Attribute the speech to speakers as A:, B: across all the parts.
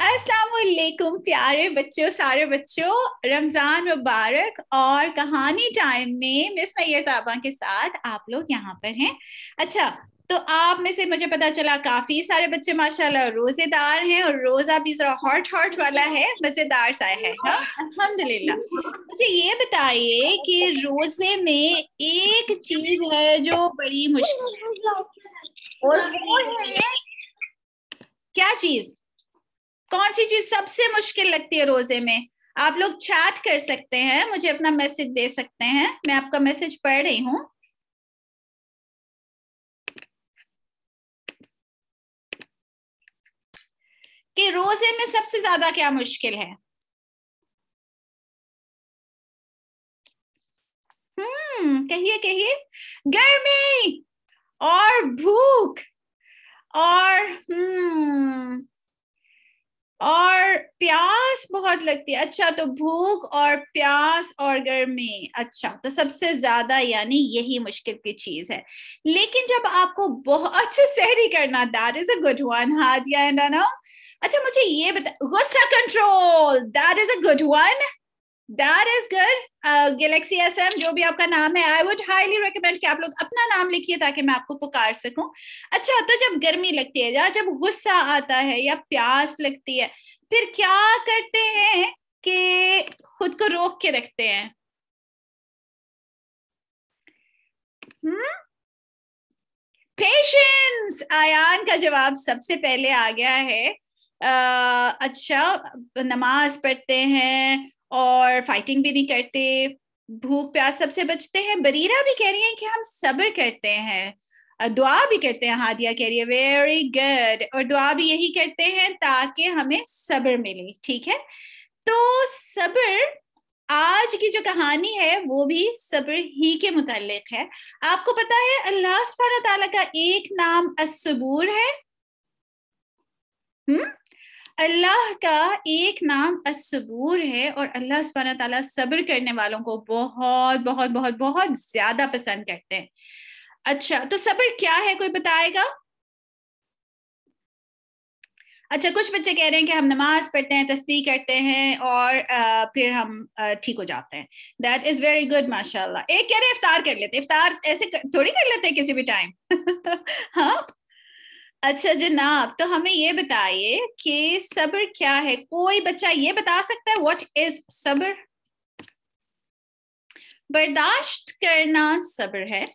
A: असलाकुम प्यारे बच्चों सारे बच्चों रमज़ान मुबारक और कहानी टाइम में मिस नैर ताबा के साथ आप लोग यहाँ पर हैं अच्छा तो आप में से मुझे पता चला काफी सारे बच्चे माशाल्लाह रोजेदार हैं और रोजा भी जरा हॉट हॉट वाला है मजेदार सा है हाँ? अल्हम्दुलिल्लाह मुझे ये बताइए कि रोजे में एक चीज है जो बड़ी मुश्किल है और वो है क्या चीज कौन सी चीज सबसे मुश्किल लगती है रोजे में आप लोग चैट कर सकते हैं मुझे अपना मैसेज दे सकते हैं मैं आपका मैसेज पढ़ रही हूं कि रोजे में सबसे ज्यादा क्या मुश्किल है हम्म कहिए कहिए गर्मी और भूख और हम्म और प्यास बहुत लगती है अच्छा तो भूख और प्यास और गर्मी अच्छा तो सबसे ज्यादा यानी यही मुश्किल की चीज है लेकिन जब आपको बहुत सहरी करना that is a good one हाथ या अच्छा मुझे ये बता गुस्सा control that is a good one that is good Galaxy S M जो भी आपका नाम है आई वुड हाईली रिकमेंड कि आप लोग अपना नाम लिखिए ताकि मैं आपको पुकार सकूं अच्छा तो जब गर्मी लगती है या जब गुस्सा आता है या प्यास लगती है फिर क्या करते हैं कि खुद को रोक के रखते हैं पेशेंस हम्म? hmm? आयान का जवाब सबसे पहले आ गया है uh, अच्छा नमाज पढ़ते हैं और फाइटिंग भी नहीं करते भूख प्यास सबसे बचते हैं बरीरा भी कह रही है कि हम सब्र करते हैं दुआ भी करते हैं हादिया कह रही है वेरी गुड और दुआ भी यही करते हैं ताकि हमें सब्र मिले ठीक है तो सब्र आज की जो कहानी है वो भी सब्र ही के मुतालिक है आपको पता है अल्लाह सुबह का एक नाम असबूर है हम्म अल्लाह का एक नाम असबूर है और अल्लाह सुबहाना तला सब्र करने वालों को बहुत बहुत बहुत बहुत ज्यादा पसंद करते हैं अच्छा तो सब्र क्या है कोई बताएगा अच्छा कुछ बच्चे कह रहे हैं कि हम नमाज पढ़ते हैं तस्वीर करते हैं और आ, फिर हम ठीक हो जाते हैं दैट इज वेरी गुड माशाल्लाह एक कह रहे हैं इफ्तार कर लेते हैं इफ्तार ऐसे कर, थोड़ी कर लेते हैं किसी भी टाइम हाँ अच्छा जनाब तो हमें ये बताइए कि सब्र क्या है कोई बच्चा ये बता सकता है व्हाट इज सब्र बर्दाश्त करना सब्र है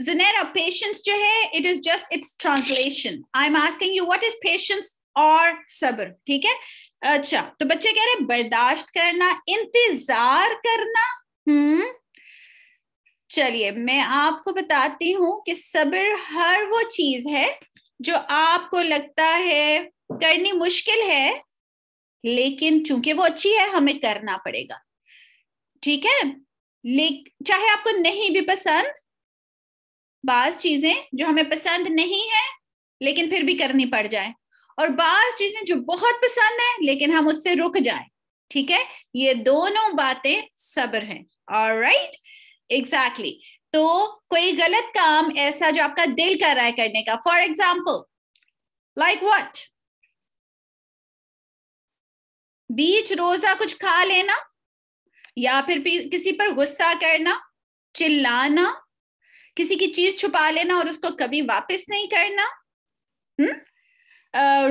A: जुनेरा पेशेंस जो है it is just its translation I am asking you what is patience और सब्र ठीक है अच्छा तो बच्चे कह रहे बर्दाश्त करना इंतजार करना हम्म चलिए मैं आपको बताती हूँ कि सब्र हर वो चीज है जो आपको लगता है करनी मुश्किल है लेकिन चूंकि वो अच्छी है हमें करना पड़ेगा ठीक है ले चाहे आपको नहीं भी पसंद बाज चीजें जो हमें पसंद नहीं है लेकिन फिर भी करनी पड़ जाए और बाज चीजें जो बहुत पसंद है लेकिन हम उससे रुक जाए ठीक है ये दोनों बातें सब्र हैं और राइट एग्जैक्टली exactly. तो कोई गलत काम ऐसा जो आपका दिल कर रहा है करने का फॉर एग्जाम्पल लाइक वट बीच रोजा कुछ खा लेना या फिर किसी पर गुस्सा करना चिल्लाना किसी की चीज छुपा लेना और उसको कभी वापस नहीं करना हम्म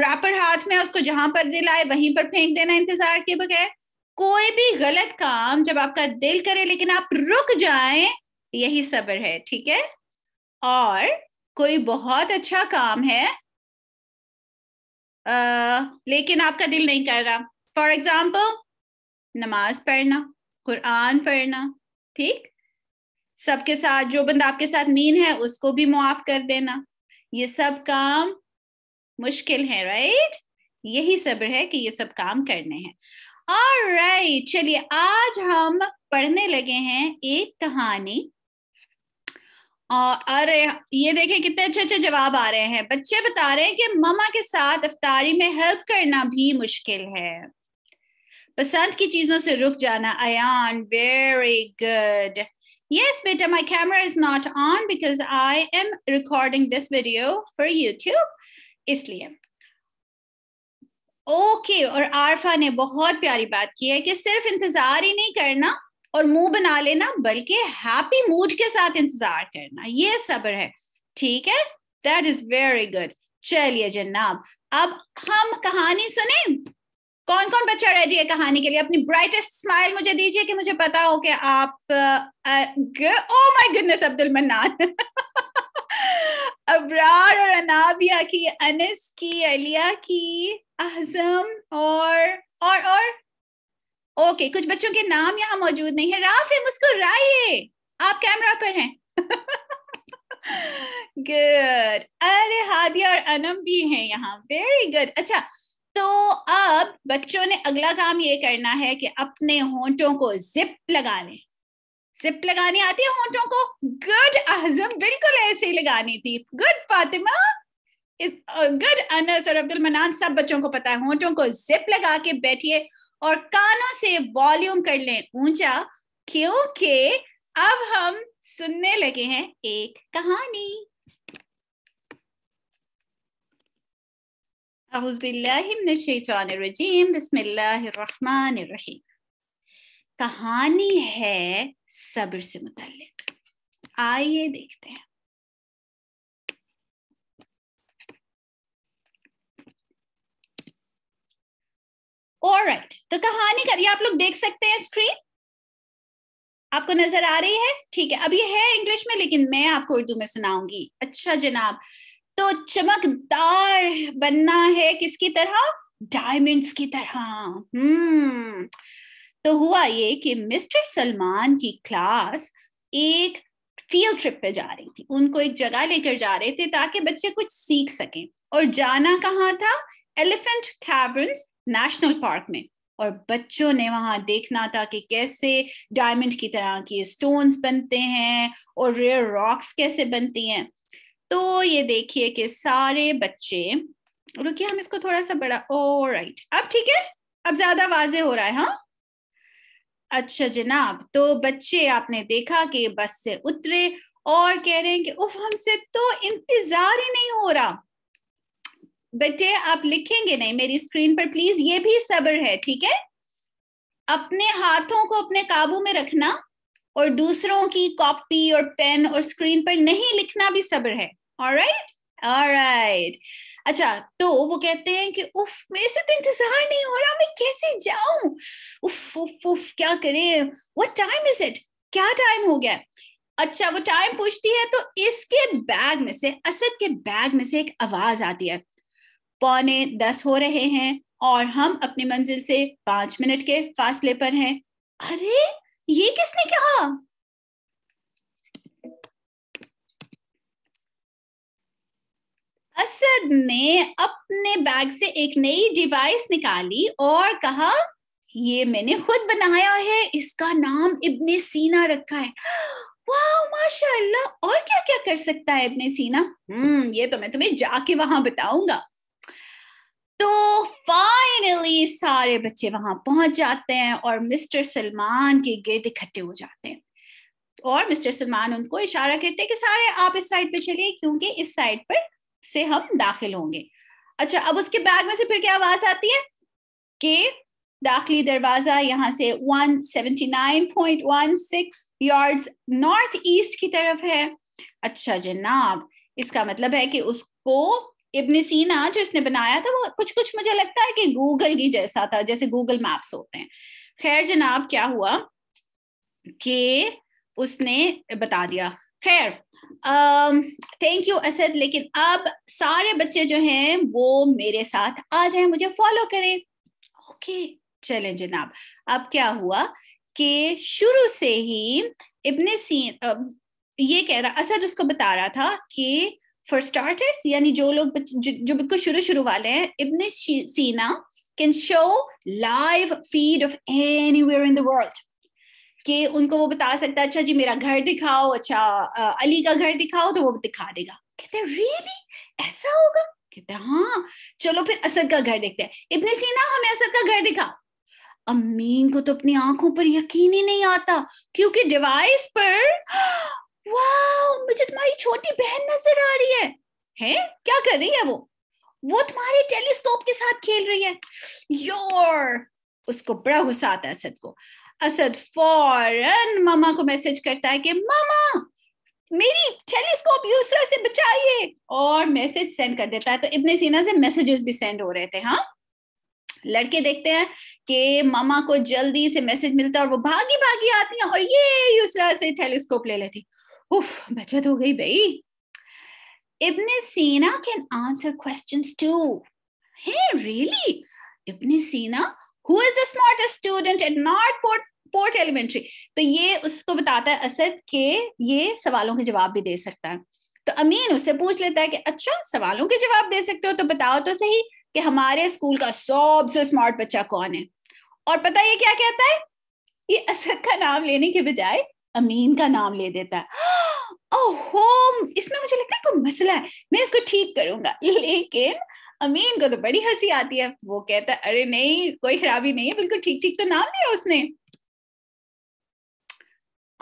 A: रैपर हाथ में उसको जहां पर दिलाए वहीं पर फेंक देना इंतजार के बगैर कोई भी गलत काम जब आपका दिल करे लेकिन आप रुक जाए यही सब्र है ठीक है और कोई बहुत अच्छा काम है आ, लेकिन आपका दिल नहीं कर रहा फॉर एग्जाम्पल नमाज पढ़ना कुरान पढ़ना ठीक सबके साथ जो बंदा आपके साथ मीन है उसको भी मुआफ कर देना ये सब काम मुश्किल है राइट यही सब्र है कि ये सब काम करने हैं राइट चलिए आज हम पढ़ने लगे हैं एक कहानी और अरे ये देखें कितने अच्छे अच्छे जवाब आ रहे हैं बच्चे बता रहे हैं कि ममा के साथ अफतारी में हेल्प करना भी मुश्किल है पसंद की चीजों से रुक जाना अयान वेरी गुड यस बेटा my camera is not on because I am recording this video for YouTube इसलिए ओके और आरफा ने बहुत प्यारी बात की है कि सिर्फ इंतजार ही नहीं करना और मुंह बना लेना बल्कि हैप्पी मूड के साथ इंतजार करना ये सब्र है ठीक है दैट इज वेरी गुड चलिए जनाब अब हम कहानी सुने कौन कौन बच्चा रेडी है कहानी के लिए अपनी ब्राइटेस्ट स्माइल मुझे दीजिए कि मुझे पता हो कि आप oh my goodness Abdul Mannan Abrar और अनाबिया की अनिस की अलिया की अहजम और और और ओके कुछ बच्चों के नाम यहाँ मौजूद नहीं है राफे मुस्कुराइए आप कैमरा पर हैं गुड अरे हादिया और अनम भी हैं यहाँ वेरी गुड अच्छा तो अब बच्चों ने अगला काम ये करना है कि अपने होंठों को जिप लगाने सिप लगानी आती है होंठों को गुड आजम बिल्कुल ऐसे ही लगानी थी गुड फातिमा गुड अनस और अब्दुल मनान सब बच्चों को पता है होंठों को जिप लगा के बैठिए और कानों से वॉल्यूम कर लें ऊंचा क्योंकि अब हम सुनने लगे हैं एक कहानी बिस्मिल्लाहिर्रहमानिर्रहीम कहानी है सब्र से मुतलिक आइए देखते हैं और राइट right. तो कहानी करिए आप लोग देख सकते हैं स्क्रीन आपको नजर आ रही है ठीक है अब ये है इंग्लिश में लेकिन मैं आपको उर्दू में सुनाऊंगी अच्छा जनाब तो चमकदार बनना है किसकी तरह डायमंड्स की तरह हम्म तो हुआ ये कि मिस्टर सलमान की क्लास एक फील्ड ट्रिप पे जा रही थी उनको एक जगह लेकर जा रहे थे ताकि बच्चे कुछ सीख सकें और जाना कहाँ था एलिफेंट कैवर्न नेशनल पार्क में और बच्चों ने वहां देखना था कि कैसे डायमंड की तरह के स्टोन्स बनते हैं और रेयर रॉक्स कैसे बनती हैं तो ये देखिए कि सारे बच्चे रुकिए हम इसको थोड़ा सा बड़ा ओ राइट अब ठीक है अब ज्यादा वाजे हो रहा है हाँ अच्छा जनाब तो बच्चे आपने देखा कि बस से उतरे और कह रहे हैं कि उफ हमसे तो इंतजार ही नहीं हो रहा बेटे आप लिखेंगे नहीं मेरी स्क्रीन पर प्लीज ये भी सब्र है ठीक है अपने हाथों को अपने काबू में रखना और दूसरों की कॉपी और पेन और स्क्रीन पर नहीं लिखना भी सब्र है और राइट right? ऑलराइट अच्छा तो वो कहते हैं कि उफ मेरे से तो इंतजार नहीं हो रहा मैं कैसे जाऊं उफ उफ उफ क्या करें व्हाट टाइम इज इट क्या टाइम हो गया अच्छा वो टाइम पूछती है तो इसके बैग में से असद के बैग में से एक आवाज आती है पौने दस हो रहे हैं और हम अपनी मंजिल से पांच मिनट के फासले पर हैं अरे ये किसने कहा असद ने अपने बैग से एक नई डिवाइस निकाली और कहा ये मैंने खुद बनाया है इसका नाम इब्ने सीना रखा है वाह माशाल्लाह और क्या क्या कर सकता है इब्ने सीना हम्म ये तो मैं तुम्हें जाके वहां बताऊंगा तो फाइनली सारे बच्चे वहां पहुंच जाते हैं और मिस्टर सलमान के गेट इकट्ठे हो जाते हैं और मिस्टर सलमान उनको इशारा करते हैं कि सारे आप इस साइड पे चलिए क्योंकि इस साइड पर से हम दाखिल होंगे अच्छा अब उसके बैग में से फिर क्या आवाज आती है के दाखिली दरवाजा यहाँ से 179.16 यार्ड्स नॉर्थ ईस्ट की तरफ है अच्छा जनाब इसका मतलब है कि उसको इब्न सीना जो इसने बनाया था वो कुछ कुछ मुझे लगता है कि गूगल की जैसा था जैसे गूगल मैप्स होते हैं खैर जनाब क्या हुआ कि उसने बता दिया खैर थैंक यू असद लेकिन अब सारे बच्चे जो हैं वो मेरे साथ आ जाए मुझे फॉलो करें ओके चले जनाब अब क्या हुआ कि शुरू से ही इब्ने सीन ये कह रहा असद उसको बता रहा था कि फॉर स्टार्टर्स यानी जो लोग जो बिल्कुल शुरू शुरू वाले हैं Ibn Sina can show live feed of anywhere in the world कि उनको वो बता सकता है अच्छा जी मेरा घर दिखाओ अच्छा अली का घर दिखाओ तो वो दिखा देगा कहते हैं रियली ऐसा होगा कहते हैं हाँ चलो फिर असद का घर देखते हैं इतने सीना हमें असद का घर दिखा अमीन को तो अपनी आंखों पर यकीन ही नहीं आता क्योंकि डिवाइस पर वाह मुझे तुम्हारी छोटी बहन नजर आ रही है हैं क्या कर रही है वो वो तुम्हारे टेलीस्कोप के साथ खेल रही है योर उसको बड़ा गुस्सा आता है असद को असद फौरन मामा को मैसेज करता है कि मामा मेरी टेलीस्कोप यूसरा से बचाइए और मैसेज सेंड कर देता है तो इतने सीना से मैसेजेस भी सेंड हो रहे थे हाँ लड़के देखते हैं कि मामा को जल्दी से मैसेज मिलता है और वो भागी भागी आती है और ये यूसरा से टेलीस्कोप ले लेती उफ बचत हो गई भाई Ibn Sina can answer questions too hey really Ibn Sina Who is the smartest student at Northport port elementary तो ये उसको बताता है असद के ये सवालों के जवाब भी दे सकता है तो अमीन उससे पूछ लेता है कि अच्छा सवालों के जवाब दे सकते हो तो बताओ तो सही कि हमारे स्कूल का सबसे स्मार्ट बच्चा कौन है और पता ये क्या कहता है ये असद का नाम लेने के बजाय अमीन का नाम ले देता है ओहो इसमें मुझे लगता है कोई मसला है मैं इसको ठीक करूंगा लेकिन अमीन को तो बड़ी हंसी आती है वो कहता है अरे नहीं कोई खराबी नहीं है बिल्कुल ठीक ठीक तो नाम लिया उसने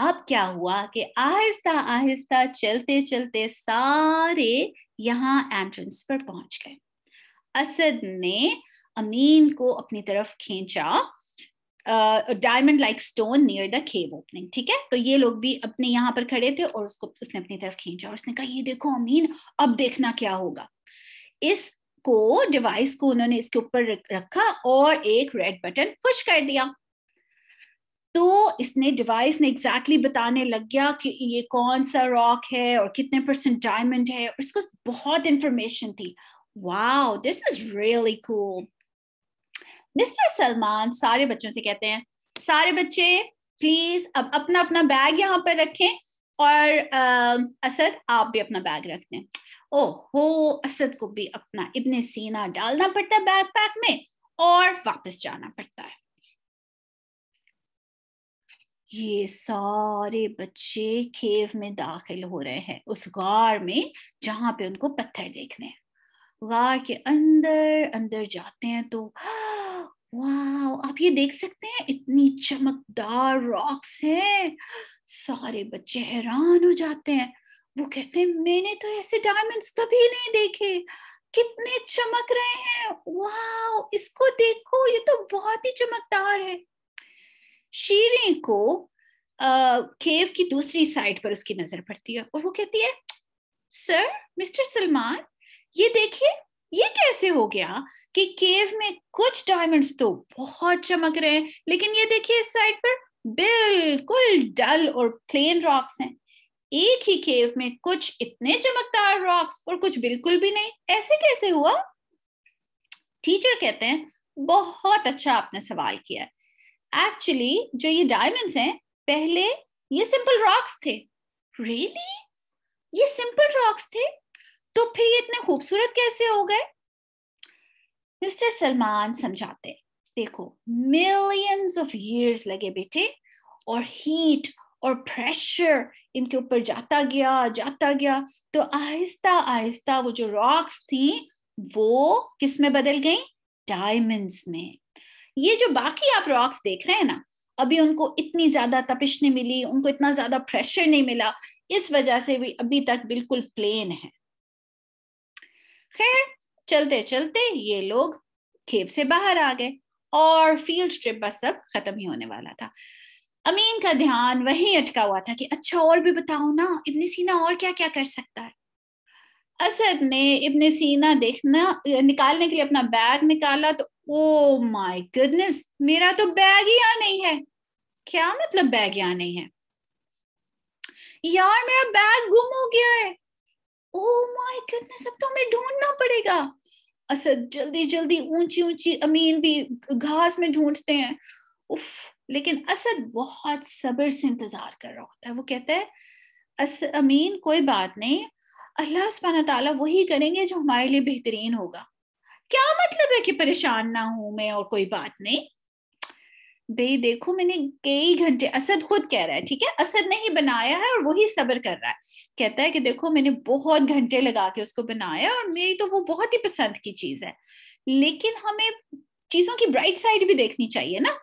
A: अब क्या हुआ कि आहिस्ता आहिस्ता चलते चलते सारे यहाँ एंट्रेंस पर पहुंच गए असद ने अमीन को अपनी तरफ खींचा diamond like stone near the cave opening ठीक है तो ये लोग भी अपने यहाँ पर खड़े थे और उसको उसने अपनी तरफ खींचा और उसने कहा ये देखो अमीन अब देखना क्या होगा इसको डिवाइस को उन्होंने इसके ऊपर रखा और एक रेड बटन पुश कर दिया तो इसने डिवाइस ने एग्जैक्टली exactly बताने लग गया कि ये कौन सा रॉक है और कितने परसेंट डायमंड है और इसको बहुत इंफॉर्मेशन थी wow this is really cool mister Salman सारे बच्चों से कहते हैं सारे बच्चे प्लीज अब अपना अपना बैग यहाँ पर रखें और असद आप भी अपना बैग रख दें ओह हो असद को भी अपना इब्ने सीना डालना पड़ता है बैग पैक में और वापस जाना पड़ता ये सारे बच्चे खेव में दाखिल हो रहे हैं उस गार में जहां पे उनको पत्थर देखने हैं गार के अंदर अंदर जाते हैं तो वाह आप ये देख सकते हैं इतनी चमकदार रॉक्स हैं सारे बच्चे हैरान हो जाते हैं वो कहते हैं मैंने तो ऐसे डायमंड्स कभी नहीं देखे कितने चमक रहे हैं वाह इसको देखो ये तो बहुत ही चमकदार है शीरे को केव की दूसरी साइड पर उसकी नजर पड़ती है और वो कहती है सर मिस्टर सलमान ये देखिए ये कैसे हो गया कि केव में कुछ डायमंड्स तो बहुत चमक रहे हैं लेकिन ये देखिए इस साइड पर बिल्कुल डल और प्लेन रॉक्स हैं एक ही केव में कुछ इतने चमकदार रॉक्स और कुछ बिल्कुल भी नहीं ऐसे कैसे हुआ टीचर कहते हैं बहुत अच्छा आपने सवाल किया है एक्चुअली जो ये डायमंड्स हैं पहले ये सिंपल रॉक्स थे रियली really? ये सिंपल रॉक्स थे तो फिर ये इतने खूबसूरत कैसे हो गए मिस्टर सलमान समझाते देखो मिलियंस ऑफ इयर्स लगे बेटे और हीट और प्रेशर इनके ऊपर जाता गया जाता गया तो आहिस्ता आहिस्ता वो जो रॉक्स थी वो किस में बदल गई डायमंड्स में ये जो बाकी आप रॉक्स देख रहे हैं ना अभी उनको इतनी ज्यादा तपिश नहीं मिली उनको इतना ज्यादा प्रेशर नहीं मिला इस वजह से भी अभी तक बिल्कुल प्लेन है खैर चलते चलते ये लोग खेप से बाहर आ गए और फील्ड ट्रिप बस सब खत्म ही होने वाला था अमीन का ध्यान वहीं अटका हुआ था कि अच्छा और भी बताओ ना इतनी सीना और क्या क्या कर सकता है असद ने इब्ने सीना देखना निकालने के लिए अपना बैग निकाला तो ओ माय गुडनेस मेरा तो बैग ही यहाँ नहीं है क्या मतलब बैग यहाँ नहीं है यार मेरा बैग गुम हो गया है ओ माय गुडनेस अब तो हमें ढूंढना पड़ेगा असद जल्दी जल्दी ऊंची ऊंची अमीन भी घास में ढूंढते हैं उफ लेकिन असद बहुत सब्र से इंतजार कर रहा होता है वो कहता है अस अमीन कोई बात नहीं अल्लाह सुबहाना ताला वही करेंगे जो हमारे लिए बेहतरीन होगा क्या मतलब है कि परेशान ना हूं मैं और कोई बात नहीं बे देखो मैंने कई घंटे असद खुद कह रहा है ठीक है असद ने ही बनाया है और वही सब्र कर रहा है कहता है कि देखो मैंने बहुत घंटे लगा के उसको बनाया और मेरी तो वो बहुत ही पसंद की चीज है लेकिन हमें चीजों की ब्राइट साइड भी देखनी चाहिए ना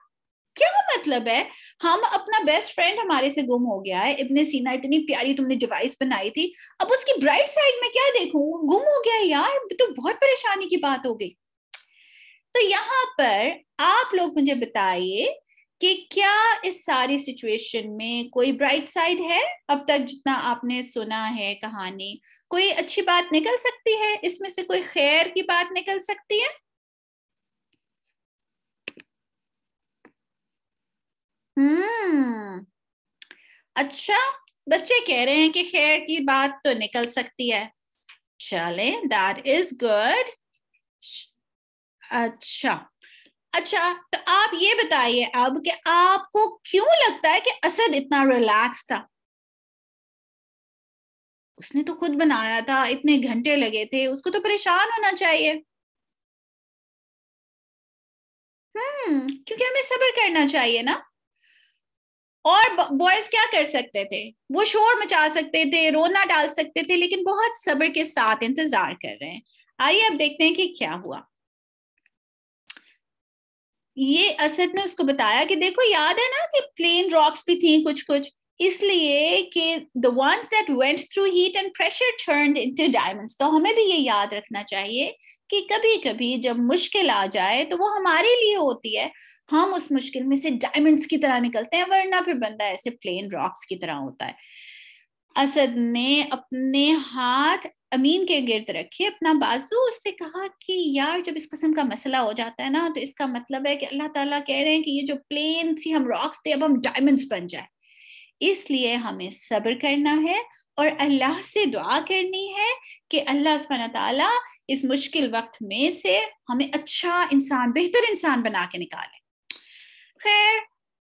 A: क्या मतलब है हम अपना बेस्ट फ्रेंड हमारे से गुम हो गया है इब्ने सीना इतनी प्यारी तुमने डिवाइस बनाई थी अब उसकी ब्राइट साइड में क्या देखूं गुम हो गया यार तो बहुत परेशानी की बात हो गई तो यहाँ पर आप लोग मुझे बताइए कि क्या इस सारी सिचुएशन में कोई ब्राइट साइड है अब तक जितना आपने सुना है कहानी कोई अच्छी बात निकल सकती है इसमें से कोई खैर की बात निकल सकती है हम्म अच्छा बच्चे कह रहे हैं कि खैर की बात तो निकल सकती है चले दैट इज गुड अच्छा अच्छा तो आप ये बताइए अब कि आपको क्यों लगता है कि असद इतना रिलैक्स था उसने तो खुद बनाया था इतने घंटे लगे थे उसको तो परेशान होना चाहिए हम्म क्योंकि हमें सब्र करना चाहिए ना और बॉयज क्या कर सकते थे वो शोर मचा सकते थे रोना डाल सकते थे लेकिन बहुत सब्र के साथ इंतजार कर रहे हैं आइए अब देखते हैं कि क्या हुआ ये असद ने उसको बताया कि देखो याद है ना कि प्लेन रॉक्स भी थी कुछ कुछ इसलिए कि the ones that went through heat and pressure turn into diamonds तो हमें भी ये याद रखना चाहिए कि कभी कभी जब मुश्किल आ जाए तो वो हमारे लिए होती है हम उस मुश्किल में से डायमंड्स की तरह निकलते हैं वरना फिर बंदा ऐसे प्लेन रॉक्स की तरह होता है असद ने अपने हाथ अमीन के गिर्द रखे अपना बाजू उससे कहा कि यार जब इस कस्म का मसला हो जाता है ना तो इसका मतलब है कि अल्लाह ताला कह रहे हैं कि ये जो प्लेन सी हम रॉक्स थे अब हम डायमंड्स बन जाए इसलिए हमें सब्र करना है और अल्लाह से दुआ करनी है कि अल्लाह सुबहाना ताला इस मुश्किल वक्त में से हमें अच्छा इंसान बेहतर इंसान बना के निकाले खैर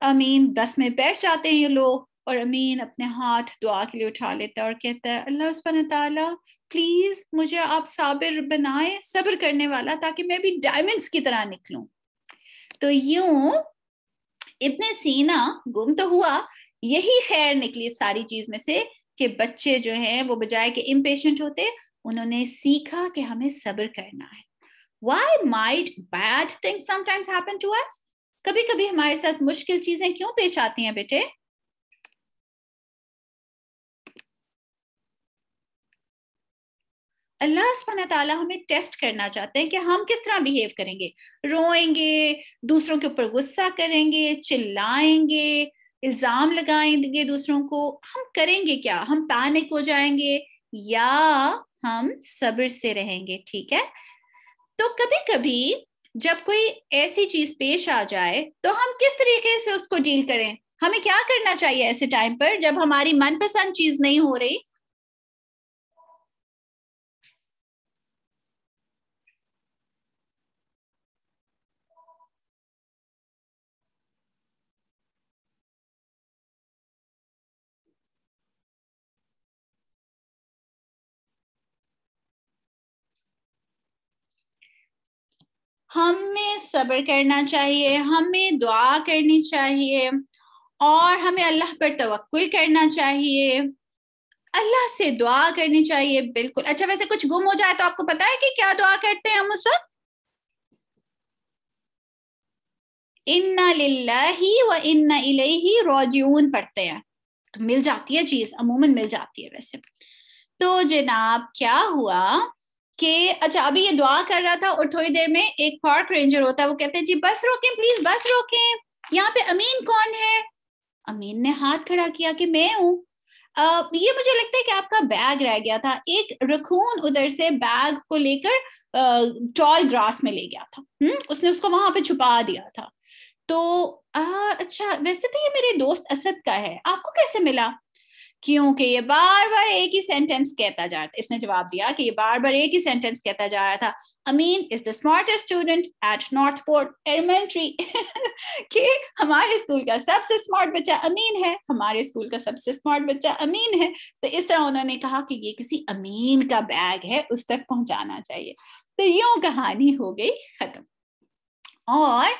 A: अमीन बस में बैठ जाते हैं ये लोग और अमीन अपने हाथ दुआ के लिए उठा लेता और कहता है अल्लाह उसपन प्लीज़ मुझे आप साबिर बनाए सब्र करने वाला ताकि मैं भी डायमंड्स की तरह निकलूं तो यूं इतने सीना गुम तो हुआ यही खैर निकली सारी चीज में से कि बच्चे जो हैं वो बजाय के इम्पेशेंट होते उन्होंने सीखा कि हमें सब्र करना है why might bad thing sometimes happen कभी कभी हमारे साथ मुश्किल चीजें क्यों पेश आती हैं बेटे अल्लाह सुबहाना ताला हमें टेस्ट करना चाहते हैं कि हम किस तरह बिहेव करेंगे रोएंगे दूसरों के ऊपर गुस्सा करेंगे चिल्लाएंगे इल्जाम लगाएंगे दूसरों को हम करेंगे क्या हम पैनिक हो जाएंगे या हम सब्र से रहेंगे ठीक है तो कभी कभी जब कोई ऐसी चीज पेश आ जाए तो हम किस तरीके से उसको डील करें हमें क्या करना चाहिए ऐसे टाइम पर जब हमारी मनपसंद चीज नहीं हो रही हमें सब्र करना चाहिए हमें दुआ करनी चाहिए और हमें अल्लाह पर तवक्ल करना चाहिए अल्लाह से दुआ करनी चाहिए बिल्कुल अच्छा वैसे कुछ गुम हो जाए तो आपको पता है कि क्या दुआ करते हैं हम उस वक्त इन्ना लिल्लाही व इन्ना इलैही रोजियून पढ़ते हैं तो मिल जाती है चीज अमूमन मिल जाती है वैसे तो जनाब क्या हुआ कि अच्छा अभी ये दुआ कर रहा था और थोड़ी देर में एक पार्क रेंजर होता है वो कहते हैं जी बस रोकें प्लीज बस रोकें यहाँ पे अमीन कौन है अमीन ने हाथ खड़ा किया कि मैं हूँ ये मुझे लगता है कि आपका बैग रह गया था एक रखून उधर से बैग को लेकर टॉल ग्रास में ले गया था हुँ? हम्म, उसने उसको वहां पे छुपा दिया था तो आ, अच्छा वैसे तो ये मेरे दोस्त असद का है आपको कैसे मिला क्योंकि ये बार बार एक ही सेंटेंस कहता जा रहा था इसने जवाब दिया कि ये बार बार एक ही सेंटेंस कहता जा रहा था Ameen is the smartest student at Northport elementary कि हमारे स्कूल का सबसे स्मार्ट बच्चा अमीन है हमारे स्कूल का सबसे स्मार्ट बच्चा अमीन है तो इस तरह उन्होंने कहा कि ये किसी अमीन का बैग है उस तक पहुंचाना चाहिए तो यूं कहानी हो गई खत्म और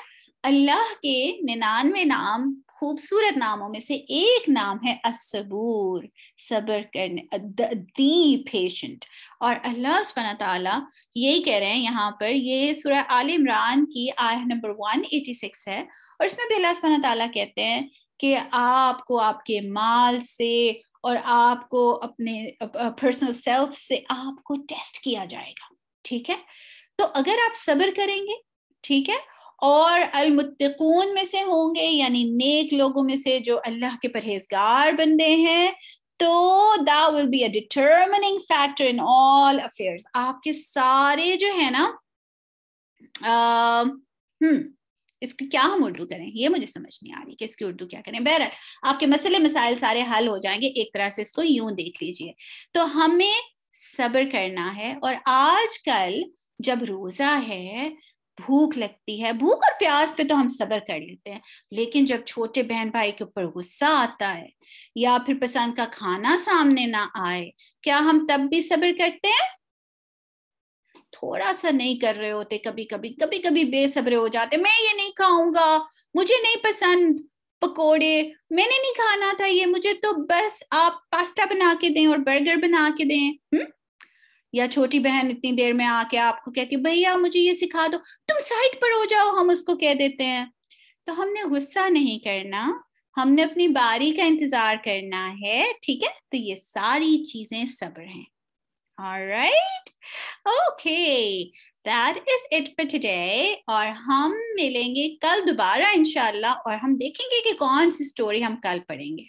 A: अल्लाह के निन्यानवे नाम खूबसूरत नामों में से एक नाम है असबूर सबर करने दी पेशेंट और अल्लाह सुबहाना ताला यही कह रहे हैं यहाँ पर ये सूरह आल इमरान की आय नंबर 186 है और इसमें भी अल्लाह सुबहाना ताला कहते हैं कि आपको आपके माल से और आपको अपने पर्सनल सेल्फ से आपको टेस्ट किया जाएगा ठीक है तो अगर आप सब्र करेंगे ठीक है और अलमुतकून में से होंगे यानी नेक लोगों में से जो अल्लाह के परहेजगार बंदे हैं तो they will be a determining factor in all affairs आपके सारे जो है ना हम्म इसको क्या हम उर्दू करें ये मुझे समझ नहीं आ रही कि इसकी उर्दू क्या करें बहरहाल आपके मसले मसाइल सारे हल हो जाएंगे एक तरह से इसको यूं देख लीजिए तो हमें सब्र करना है और आजकल जब रोजा है भूख लगती है भूख और प्यास पे तो हम सबर कर लेते हैं लेकिन जब छोटे बहन भाई के ऊपर गुस्सा आता है या फिर पसंद का खाना सामने ना आए क्या हम तब भी सबर करते हैं थोड़ा सा नहीं कर रहे होते कभी कभी कभी कभी बेसब्रे हो जाते मैं ये नहीं खाऊंगा मुझे नहीं पसंद पकोड़े मैंने नहीं खाना था ये मुझे तो बस आप पास्ता बना के दें और बर्गर बना के दें हम्म या छोटी बहन इतनी देर में आके आपको कहती है भैया मुझे ये सिखा दो तुम साइड पर हो जाओ हम उसको कह देते हैं तो हमने गुस्सा नहीं करना हमने अपनी बारी का इंतजार करना है ठीक है तो ये सारी चीजें सब्र हैं right okay that is it for today और हम मिलेंगे कल दोबारा इंशाल्लाह और हम देखेंगे कि कौन सी स्टोरी हम कल पढ़ेंगे